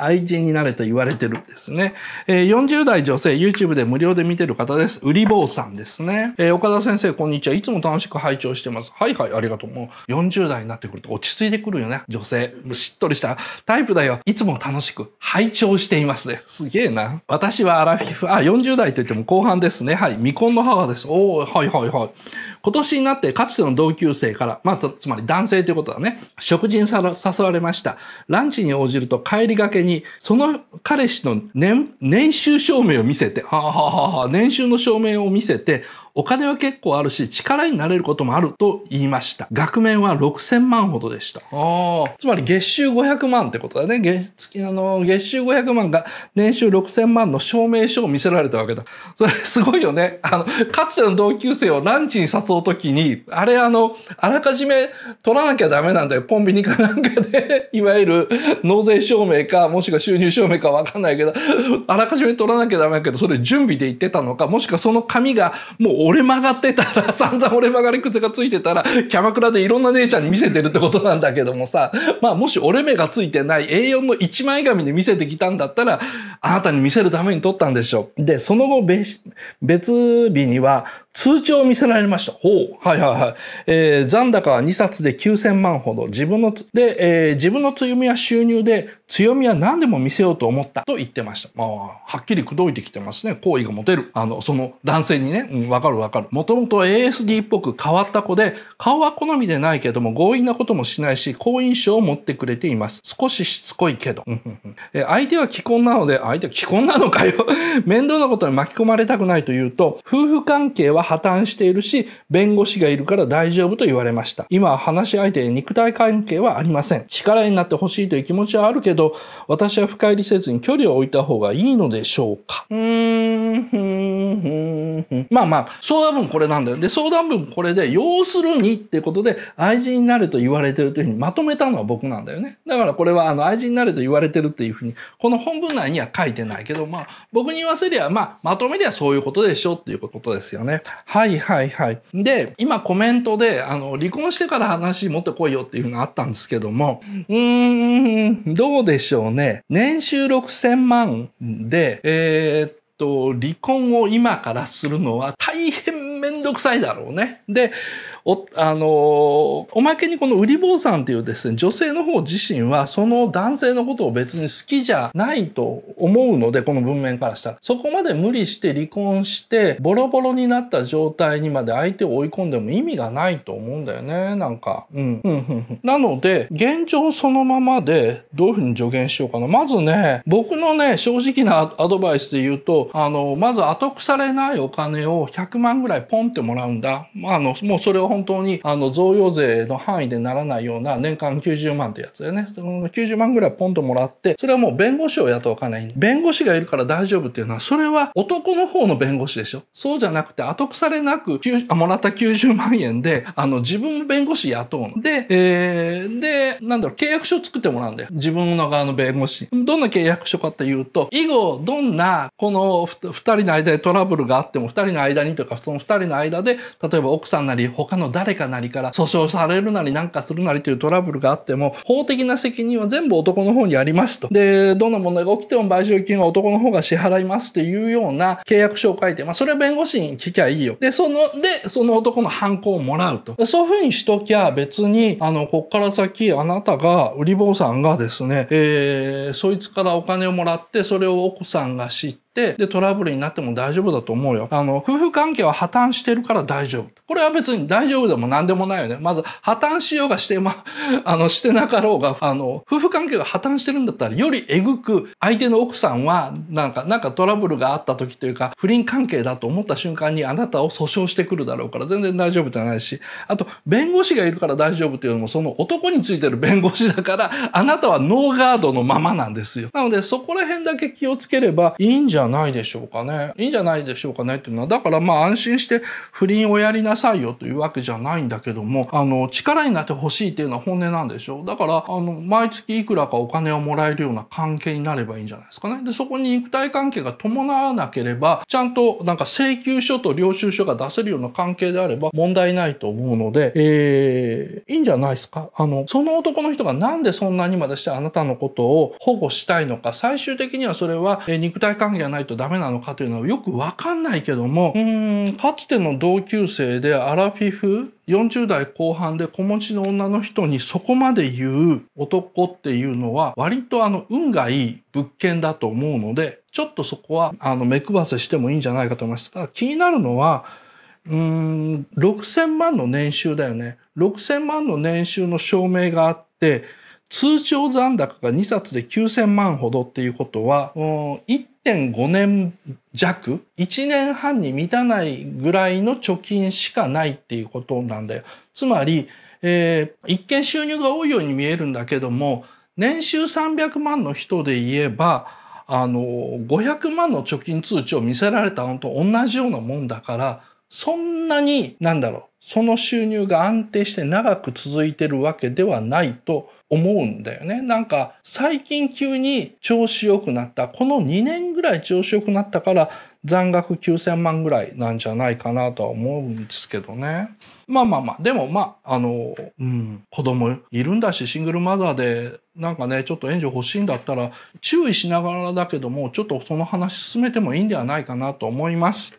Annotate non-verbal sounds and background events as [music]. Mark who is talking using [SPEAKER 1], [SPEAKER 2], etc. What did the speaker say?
[SPEAKER 1] 愛人になれと言われてるんですね。えー、40代女性、YouTube で無料で見てる方です。うり坊さんですね。えー、岡田先生、こんにちは。いつも楽しく拝聴してます。はいはい、ありがとう。もう40代になってくると落ち着いてくるよね。女性。しっとりしたタイプだよ。いつも楽しく拝聴していますね。すげえな。私はアラフィフ、あ、40代と言っても後半ですね。はい。未婚の母です。おー、はいはいはい。今年になってかつての同級生から、まあ、つまり男性ということだね、食事に誘われました。ランチに応じると帰りがけに、その彼氏の年、年収証明を見せて、はあ、ははは年収の証明を見せて、お金は結構あるし、力になれることもあると言いました。額面は6000万ほどでした。ああ。つまり月収500万ってことだね。月、あの、月収500万が年収6000万の証明書を見せられたわけだ。それすごいよね。あの、かつての同級生をランチに誘うの時に、あれあの、あらかじめ取らなきゃダメなんだよ。コンビニかなんかで [laughs] いわゆる納税証明か、もしくは収入証明かわかんないけど、あらかじめ取らなきゃダメだけど、それ準備で言ってたのか、もしくはその紙がもう折れ曲がってたら、[laughs] 散々折れ曲がり靴がついてたら、キャバクラでいろんな姉ちゃんに見せてるってことなんだけどもさ、まあもし折れ目がついてない A4 の1枚紙で見せてきたんだったら、あなたに見せるために取ったんでしょう。で、その後別日には通帳を見せられました。ほう。はいはいはい。えー、残高は2冊で9000万ほど。自分の、で、えー、自分の強みは収入で、強みは何でも見せようと思ったと言ってました。まあ、はっきり口説いてきてますね。好意が持てる。あの、その男性にね、うん、わかるわかる。もともと ASD っぽく変わった子で、顔は好みでないけども、強引なこともしないし、好印象を持ってくれています。少ししつこいけど。え相手は既婚なので、相手は既婚なのかよ。[laughs] 面倒なことに巻き込まれたくないというと、夫婦関係は破綻しているし、弁護士がいるから大丈夫と言われました。今は話し相手に肉体関係はありません。力になってほしいという気持ちはあるけど、私は深入りせずに距離を置いた方がいいのでしょうか。うーん、ふん、ふん、ん。まあまあ、相談文これなんだよ。で、相談文これで、要するにってことで、愛人になると言われてるというふうにまとめたのは僕なんだよね。だからこれは、あの、愛人になると言われてるっていうふうに、この本文内には書いてないけど、まあ、僕に言わせりゃ、まあ、まとめりゃそういうことでしょうっていうことですよね。はいはいはい。で、今コメントで、あの、離婚してから話持ってこいよっていうのあったんですけども、うーん、どうでしょうね。年収6000万で、えー、っと、離婚を今からするのは大変めんどくさいだろうね。で、お、あのー、おまけにこの売り坊さんっていうですね、女性の方自身はその男性のことを別に好きじゃないと思うので、この文面からしたら。そこまで無理して離婚して、ボロボロになった状態にまで相手を追い込んでも意味がないと思うんだよね、なんか。うん。うん、うん、なので、現状そのままでどういうふうに助言しようかな。まずね、僕のね、正直なアドバイスで言うと、あの、まず後腐れないお金を100万ぐらいポンってもらうんだ。まあ、あの、もうそれを本当にあの贈与税の範囲でならないような年間90万ってやつだよね。その90万ぐらいポンともらって、それはもう弁護士を雇うかない。弁護士がいるから大丈夫っていうのは、それは男の方の弁護士でしょ。そうじゃなくて、後腐れなくあ、もらった90万円で、あの、自分も弁護士雇うの。で、えー、で、なんだろう、契約書作ってもらうんだよ。自分の側の弁護士。どんな契約書かっていうと、以後、どんな、この2人の間でトラブルがあっても、2人の間にというか、その2人の間で、例えば奥さんなり他の誰かなりから訴訟されるなりなんかするなりというトラブルがあっても、法的な責任は全部男の方にありますと。で、どんな問題が起きても賠償金は男の方が支払いますっていうような契約書を書いて、まあ、それは弁護士に聞きゃいいよ。で、その、で、その男の犯行をもらうと。そういうふうにしときゃ別に、あの、こっから先、あなたが、売り坊さんがですね、えー、そいつからお金をもらって、それを奥さんが知って、、で、トラブルになっても大丈夫だと思うよ。あの、夫婦関係は破綻してるから大丈夫。これは別に大丈夫でも何でもないよね。まず、破綻しようがして、ま、[laughs] あの、してなかろうが、あの、夫婦関係が破綻してるんだったら、よりえぐく、相手の奥さんは、なんか、なんかトラブルがあった時というか、不倫関係だと思った瞬間にあなたを訴訟してくるだろうから、全然大丈夫じゃないし、あと、弁護士がいるから大丈夫っていうのも、その男についてる弁護士だから、あなたはノーガードのままなんですよ。なので、そこら辺だけ気をつければいいんじゃないでしょうかね。いいんじゃないでしょうかねっていうのは、だからまあ安心して不倫をやりなさいよというわけじゃないんだけども、あの、力になってほしいっていうのは本音なんでしょう。だから、あの、毎月いくらかお金をもらえるような関係になればいいんじゃないですかね。で、そこに肉体関係が伴わなければ、ちゃんとなんか請求書と領収書が出せるような関係であれば問題ないと思うので、えー、いいんじゃないですか。あの、その男の人がなんでそんなにまでしてあなたのことを保護したいのか、最終的にはそれは、えー、肉体関係がないないとダメなのかというのはよくわかんないけども、かつての同級生でアラフィフ、40代後半で子持ちの女の人にそこまで言う男っていうのは割とあの運がいい物件だと思うので、ちょっとそこはあの目配せしてもいいんじゃないかと思います。ただ気になるのは、うーん、6000万の年収だよね。6000万の年収の証明があって、通帳残高が2冊で9,000万ほどっていうことは、1.5年弱1年半に満たないぐらいの貯金しかないっていうことなんだよ。つまり、えー、一見収入が多いように見えるんだけども年収300万の人で言えばあの500万の貯金通帳を見せられたのと同じようなもんだからそんなになんだろうその収入が安定して長く続いてるわけではないと思うんだよね。なんか最近急に調子良くなった。この2年ぐらい調子良くなったから残額9000万ぐらいなんじゃないかなとは思うんですけどね。まあまあまあ、でもまあ、あの、うん、子供いるんだし、シングルマザーで、なんかね、ちょっと援助欲しいんだったら、注意しながらだけども、ちょっとその話進めてもいいんではないかなと思います。